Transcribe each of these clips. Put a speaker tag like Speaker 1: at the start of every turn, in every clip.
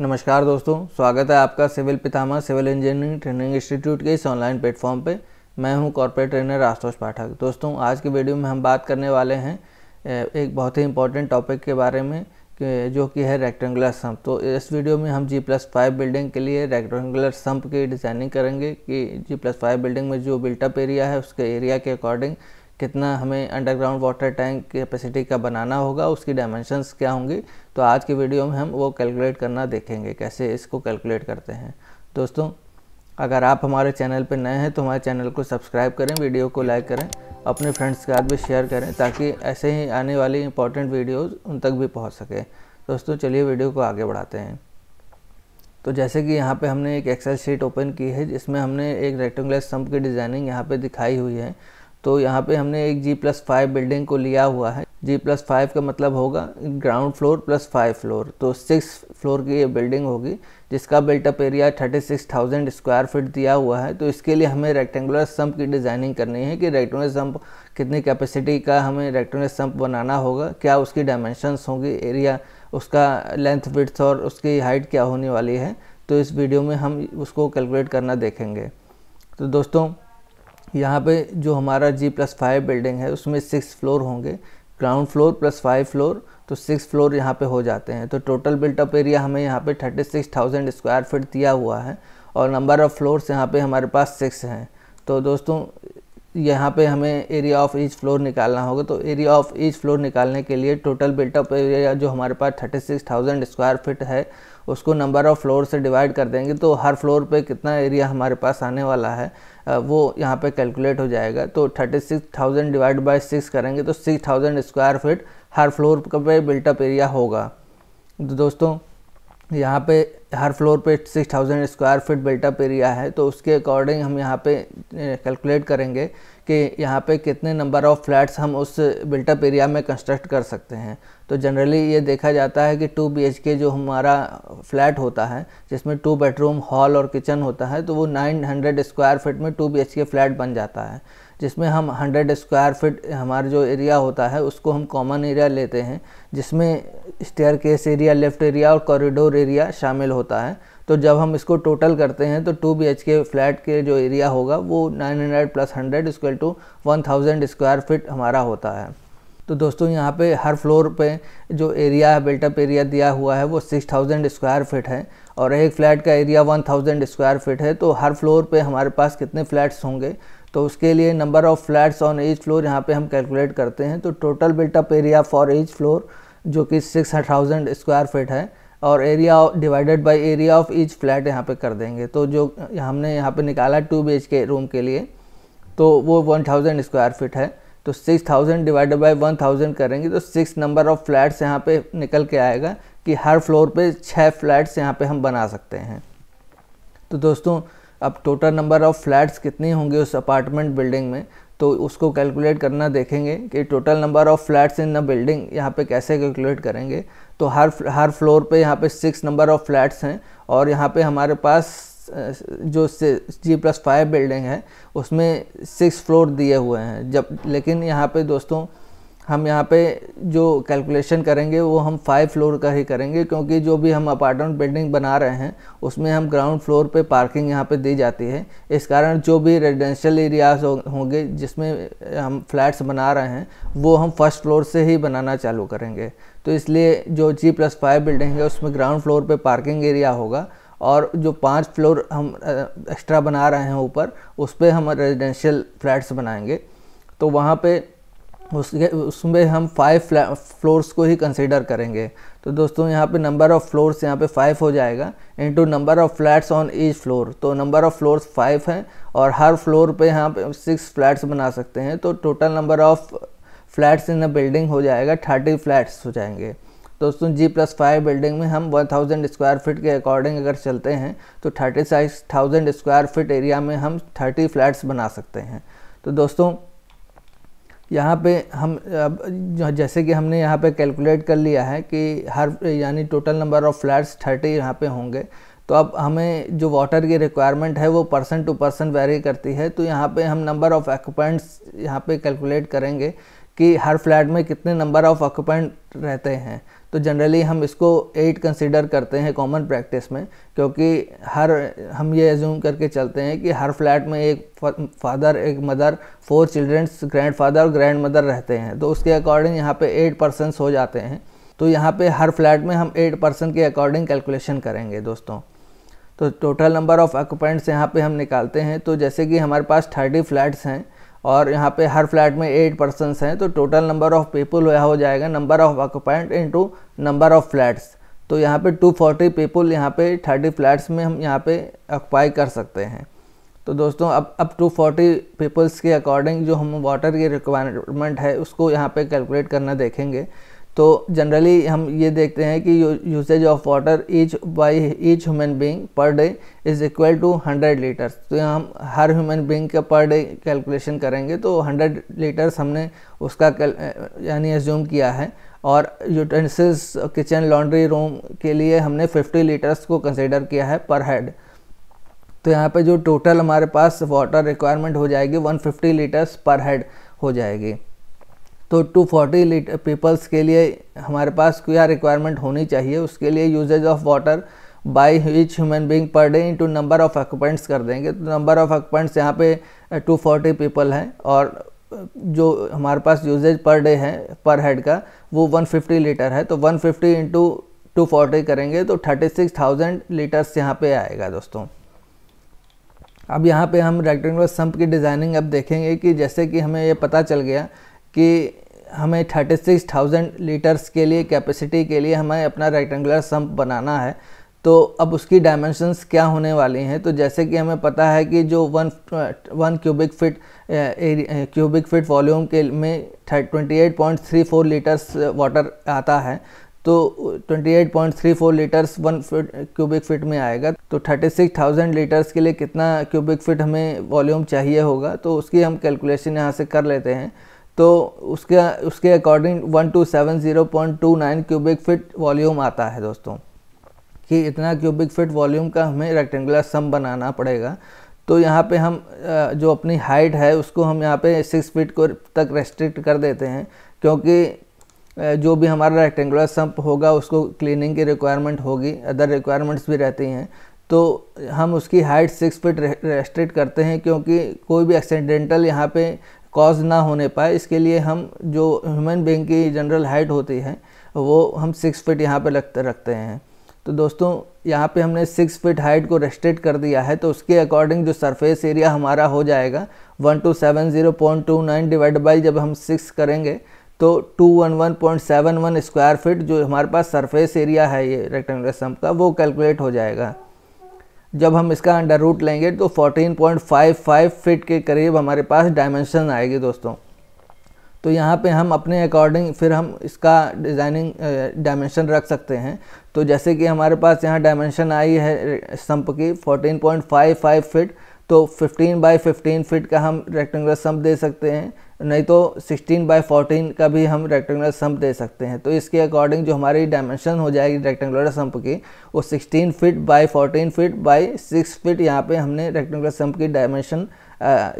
Speaker 1: नमस्कार दोस्तों स्वागत है आपका civil Pitamah civil engineering training institute के इस ऑनलाइन प्लेटफॉर्म पे मैं हूं कॉर्पोरेट ट्रेनर आशुतोष पाठक दोस्तों आज के वीडियो में हम बात करने वाले हैं एक बहुत ही इंपॉर्टेंट टॉपिक के बारे में जो कि है रेक्टेंगुलर सम्प तो इस वीडियो में हम जी प्लस फाइव बिल्डिंग के लिए रेक्टेंगुलर सम्प की डिज़ाइनिंग करेंगे कि जी प्लस फाइव बिल्डिंग में जो बिल्टअप एरिया है उसके एरिया के अकॉर्डिंग कितना हमें अंडरग्राउंड वाटर टैंक कैपेसिटी का बनाना होगा उसकी डायमेंशंस क्या होंगी तो आज की वीडियो में हम वो कैलकुलेट करना देखेंगे कैसे इसको कैलकुलेट करते हैं दोस्तों अगर आप हमारे चैनल पर नए हैं तो हमारे चैनल को सब्सक्राइब करें वीडियो को लाइक करें अपने फ्रेंड्स के साथ भी शेयर करें ताकि ऐसे ही आने वाली इंपॉर्टेंट वीडियोज़ उन तक भी पहुँच सके दोस्तों चलिए वीडियो को आगे बढ़ाते हैं तो जैसे कि यहाँ पे हमने एक एक्सेल शीट ओपन की है जिसमें हमने एक रेक्टेंगुलर स्टम्प की डिज़ाइनिंग यहाँ पे दिखाई हुई है तो यहाँ पे हमने एक जी प्लस फाइव बिल्डिंग को लिया हुआ है जी प्लस फाइव का मतलब होगा ground floor plus five floor तो सिक्स फ्लोर की ये बिल्डिंग होगी जिसका built up area thirty six thousand square feet दिया हुआ है तो इसके लिए हमें रेक्टेंगुलर सम्प की डिज़ाइनिंग करनी है कि रेक्टेंगुलर सम्प कितनी कैपेसिटी का हमें रेक्टेंगुलर सम्प बनाना होगा क्या उसकी डायमेंशनस होंगी एरिया उसका लेंथ विड्थ और उसकी हाइट क्या होने वाली है तो इस वीडियो में हम उसको कैलकुलेट करना देखेंगे तो दोस्तों यहाँ पे जो हमारा जी प्लस फाइव बिल्डिंग है उसमें सिक्स फ्लोर होंगे ground floor plus five floor तो सिक्स फ्लोर यहाँ पे हो जाते हैं तो टोटल बिल्टअप एरिया हमें यहाँ पे thirty six thousand square feet दिया हुआ है और नंबर ऑफ़ फ्लोर्स यहाँ पे हमारे पास सिक्स हैं तो दोस्तों यहाँ पे हमें एरिया ऑफ ईच फ्लोर निकालना होगा तो एरिया ऑफ ईच फ्लोर निकालने के लिए टोटल बिल्टअप एरिया जो हमारे पास thirty six thousand square feet है उसको नंबर ऑफ़ फ्लोर से डिवाइड कर देंगे तो हर फ्लोर पे कितना एरिया हमारे पास आने वाला है वो यहाँ पे कैलकुलेट हो जाएगा तो thirty six thousand divide by six करेंगे तो सिक्स थाउजेंड स्क्वायर फीट हर फ्लोर का पे बिल्टअप एरिया होगा तो दोस्तों यहाँ पे हर फ्लोर पे 6000 स्क्वायर फीट बिल्टअप एरिया है तो उसके अकॉर्डिंग हम यहाँ पे कैलकुलेट करेंगे कि यहाँ पे कितने नंबर ऑफ़ फ्लैट्स हम उस बिल्टअप एरिया में कंस्ट्रक्ट कर सकते हैं तो जनरली ये देखा जाता है कि टू बी के जो हमारा फ्लैट होता है जिसमें टू बेडरूम हॉल और किचन होता है तो वो नाइन स्क्वायर फिट में टू बी के फ्लैट बन जाता है जिसमें हम 100 स्क्वायर फीट हमारा जो एरिया होता है उसको हम कॉमन एरिया लेते हैं जिसमें staircase area lift area और कॉरिडोर एरिया शामिल होता है तो जब हम इसको टोटल करते हैं तो two B H K flat के जो एरिया होगा वो 900 plus hundred equal to thousand square feet हमारा होता है तो दोस्तों यहाँ पे हर फ्लोर पे जो एरिया है बिल्टअप एरिया दिया हुआ है वो 6000 स्क्वायर फीट है और एक फ्लैट का एरिया 1000 स्क्वायर फीट है तो हर फ्लोर पे हमारे पास कितने फ्लैट्स होंगे तो उसके लिए number of flats on each floor यहाँ पे हम कैलकुलेट करते हैं तो total built up area for each floor जो कि सिक्स थाउजेंड स्क्वायर फीट है और area divided by area of each flat यहाँ पे कर देंगे तो जो हमने यहाँ पे निकाला टू बी के रूम के लिए तो वो वन थाउजेंड स्क्वायर फिट है तो six thousand divided by one thousand करेंगे तो सिक्स नंबर ऑफ़ फ्लैट्स यहाँ पर निकल के आएगा कि हर फ्लोर पर छः फ्लैट्स यहाँ पर हम बना सकते हैं तो दोस्तों अब टोटल नंबर ऑफ़ फ्लैट्स कितने होंगे उस अपार्टमेंट बिल्डिंग में तो उसको कैलकुलेट करना देखेंगे कि total number of flats in the building यहाँ पे कैसे कैलकुलेट करेंगे तो हर हर फ्लोर पे यहाँ पे सिक्स नंबर ऑफ़ फ्लैट्स हैं और यहाँ पे हमारे पास जो जी प्लस फाइव बिल्डिंग है उसमें सिक्स फ्लोर दिए हुए हैं जब लेकिन यहाँ पर दोस्तों हम यहाँ पे जो कैलकुलेशन करेंगे वो हम फाइव फ्लोर का ही करेंगे क्योंकि जो भी हम अपार्टमेंट बिल्डिंग बना रहे हैं उसमें हम ग्राउंड फ्लोर पे पार्किंग यहाँ पे दी जाती है इस कारण जो भी रेजिडेंशियल एरियाज होंगे जिसमें हम फ्लैट्स बना रहे हैं वो हम फर्स्ट फ्लोर से ही बनाना चालू करेंगे तो इसलिए जो जी प्लस फाइव बिल्डिंग है उसमें ग्राउंड फ्लोर पर पार्किंग एरिया होगा और जो पाँच फ्लोर हम एक्स्ट्रा बना रहे हैं ऊपर उस पर हम रेजिडेंशियल फ्लैट्स बनाएंगे तो वहाँ पर उसके उसमें हम फाइव फ्लोर्स को ही कंसिडर करेंगे तो दोस्तों यहाँ पे नंबर ऑफ़ फ्लोर्स यहाँ पे फाइव हो जाएगा into number of flats on each floor तो नंबर ऑफ़ फ्लोर्स फाइव हैं और हर फ्लोर पे यहाँ पे सिक्स फ्लैट्स बना सकते हैं तो total number of flats in a building हो जाएगा थर्टी फ्लैट्स हो जाएंगे दोस्तों जी प्लस फाइव बिल्डिंग में हम वन थाउजेंड स्क्वायर फिट के अकॉर्डिंग अगर चलते हैं तो thirty six thousand square feet area में हम थर्टी फ्लैट्स बना सकते हैं तो दोस्तों यहाँ पे हम जैसे कि हमने यहाँ पे कैलकुलेट कर लिया है कि हर यानी total number of flats thirty यहाँ पे होंगे तो अब हमें जो वाटर की रिक्वायरमेंट है वो पर्सन टू पर्सन वेरी करती है तो यहाँ पे हम नंबर ऑफ़ ऑक्यूपेंट्स यहाँ पे कैलकुलेट करेंगे कि हर फ्लैट में कितने नंबर ऑफ़ ऑक्यूपेंट रहते हैं तो जनरली हम इसको एट कंसिडर करते हैं कॉमन प्रैक्टिस में क्योंकि हर हम ये एज्यूम करके चलते हैं कि हर फ्लैट में एक फादर एक mother four childrens grandfather और ग्रैंड मदर रहते हैं तो उसके अकॉर्डिंग यहाँ पे एट पर्सनस हो जाते हैं तो यहाँ पे हर फ्लैट में हम एट पर्सन के अकॉर्डिंग कैलकुलेशन करेंगे दोस्तों तो टोटल नंबर ऑफ़ ऑक्यूपेंट्स यहाँ पे हम निकालते हैं तो जैसे कि हमारे पास थर्टी फ्लैट्स हैं और यहाँ पे हर फ्लैट में एट पर्सनस हैं तो टोटल नंबर ऑफ़ पीपल यह हो जाएगा number of occupant into number of flats तो यहाँ पे 240 पीपल यहाँ पे 30 फ्लैट्स में हम यहाँ पे ऑक्यूपाई कर सकते हैं तो दोस्तों अब अब 240 पीपल्स के अकॉर्डिंग जो हम वाटर की रिक्वायरमेंट है उसको यहाँ पर कैलकुलेट करना देखेंगे तो जनरली हम ये देखते हैं कि usage of water each by each human being per day is equal to 100 litres तो हम हर ह्यूमन बींग का पर डे कैलकुलेशन करेंगे तो 100 लीटर्स हमने उसका यानी एज्यूम किया है और यूटेंसिल्स किचन लॉन्ड्री रूम के लिए हमने 50 लीटर्स को कंसिडर किया है पर हेड तो यहाँ पे जो टोटल हमारे पास वाटर रिक्वायरमेंट हो जाएगी 150 लीटर्स पर हेड हो जाएगी तो 240 लीटर पीपल्स के लिए हमारे पास क्या रिक्वायरमेंट होनी चाहिए उसके लिए usage of water by each human being per day into number of occupants कर देंगे तो नंबर ऑफ ऑक्यूपेंट्स यहाँ पे 240 uh, पीपल हैं और uh, जो हमारे पास यूजेज पर डे है पर हेड का वो 150 लीटर है तो 150 फिफ्टी इंटू टू करेंगे तो थाउजेंड लीटर्स यहाँ पर आएगा दोस्तों अब यहाँ पे हम रेक्टेंगुलर सम्प की डिज़ाइनिंग अब देखेंगे कि जैसे कि हमें ये पता चल गया कि हमें 36,000 लीटर्स के लिए कैपेसिटी के लिए हमें अपना रेक्टेंगुलर सम्प बनाना है तो अब उसकी डायमेंशंस क्या होने वाली हैं तो जैसे कि हमें पता है कि जो one one cubic feet cubic feet volume के में twenty eight point three four litres water आता है तो 28.34 litres one feet cubic feet में आएगा तो 36,000 लीटर्स के लिए कितना क्यूबिक फिट हमें वॉल्यूम चाहिए होगा तो उसकी हम कैलकुलेशन यहाँ से कर लेते हैं तो उसके उसके according one two seven zero point two nine cubic feet volume आता है दोस्तों कि इतना क्यूबिक फिट वॉल्यूम का हमें रेक्टेंगुलर सम बनाना पड़ेगा तो यहाँ पे हम जो अपनी हाइट है उसको हम यहाँ पे सिक्स फीट को तक रेस्ट्रिक्ट कर देते हैं क्योंकि जो भी हमारा रेक्टेंगुलर सम होगा उसको क्लीनिंग की रिक्वायरमेंट होगी अदर रिक्वायरमेंट्स भी रहती हैं तो हम उसकी हाइट सिक्स फीट रेस्ट्रिक्ट करते हैं क्योंकि कोई भी एक्सीडेंटल यहाँ पे कॉज ना होने पाए इसके लिए हम जो ह्यूमन बींग की जनरल हाइट होती है वो हम सिक्स फिट यहाँ पर लगते रखते हैं तो दोस्तों यहाँ पे हमने सिक्स फिट हाइट को रेस्ट्रिक्ट कर दिया है तो उसके अकॉर्डिंग जो सरफेस एरिया हमारा हो जाएगा one two seven zero point two nine divide by जब हम सिक्स करेंगे तो two one one point seven one square feet जो हमारे पास सरफेस एरिया है ये रेक्टेंगुलर सम का वो कैलकुलेट हो जाएगा जब हम इसका अंडर रूट लेंगे तो 14.55 फिट के करीब हमारे पास डायमेंशन आएगी दोस्तों तो यहाँ पे हम अपने अकॉर्डिंग फिर हम इसका डिज़ाइनिंग डायमेंशन रख सकते हैं तो जैसे कि हमारे पास यहाँ डायमेंशन आई है सम्प की 14.55 फिट तो 15 बाई 15 फिट का हम रेक्टेंगुलर सम्प दे सकते हैं नहीं तो 16 बाय 14 का भी हम रेक्टेंगुलर सम्प दे सकते हैं तो इसके अकॉर्डिंग जो हमारी डायमेंशन हो जाएगी रेक्टेंगुलर सम्प की वो 16 feet by 14 feet by 6 feet यहाँ पे हमने रेक्टेंगुलर सम्प की डायमेंशन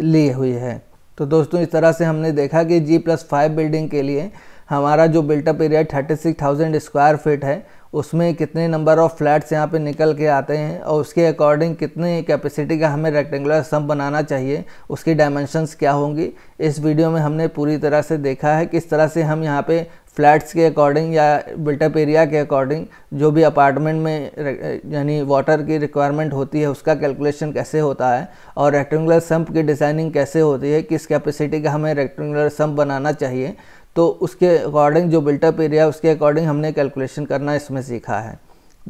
Speaker 1: ली हुई है तो दोस्तों इस तरह से हमने देखा कि जी प्लस फाइव बिल्डिंग के लिए हमारा जो built up area thirty six thousand square feet है उसमें कितने नंबर ऑफ़ फ्लैट्स यहाँ पे निकल के आते हैं और उसके अकॉर्डिंग कितने कैपेसिटी का हमें रेक्टेंगुलर सम बनाना चाहिए उसकी डायमेंशंस क्या होंगी इस वीडियो में हमने पूरी तरह से देखा है किस तरह से हम यहाँ पे फ्लैट्स के अकॉर्डिंग या बिल्टअप एरिया के अकॉर्डिंग जो भी अपार्टमेंट में यानी वाटर की रिक्वायरमेंट होती है उसका कैलकुलेशन कैसे होता है और रेक्टेंगुलर सम्प की डिज़ाइनिंग कैसे होती है किस कैपेसिटी का हमें रेक्टेंगुलर सम्प बनाना चाहिए तो उसके अकॉर्डिंग जो बिल्टअप एरिया उसके अकॉर्डिंग हमने कैलकुलेशन करना इसमें सीखा है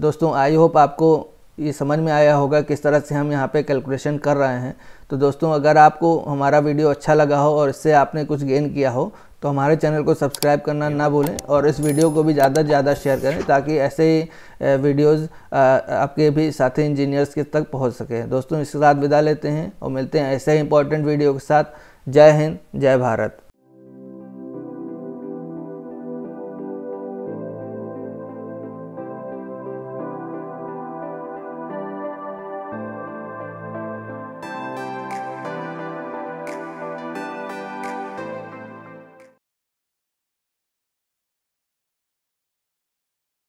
Speaker 1: दोस्तों आई होप आपको ये समझ में आया होगा किस तरह से हम यहाँ पे कैलकुलेशन कर रहे हैं तो दोस्तों अगर आपको हमारा वीडियो अच्छा लगा हो और इससे आपने कुछ गेन किया हो तो हमारे चैनल को सब्सक्राइब करना ना भूलें और इस वीडियो को भी ज़्यादा से ज़्यादा शेयर करें ताकि ऐसे ही वीडियोज़ आपके भी साथी इंजीनियर्स के तक पहुँच सके दोस्तों इसके साथ विदा लेते हैं और मिलते हैं ऐसे ही इंपॉर्टेंट वीडियो के साथ जय हिंद जय भारत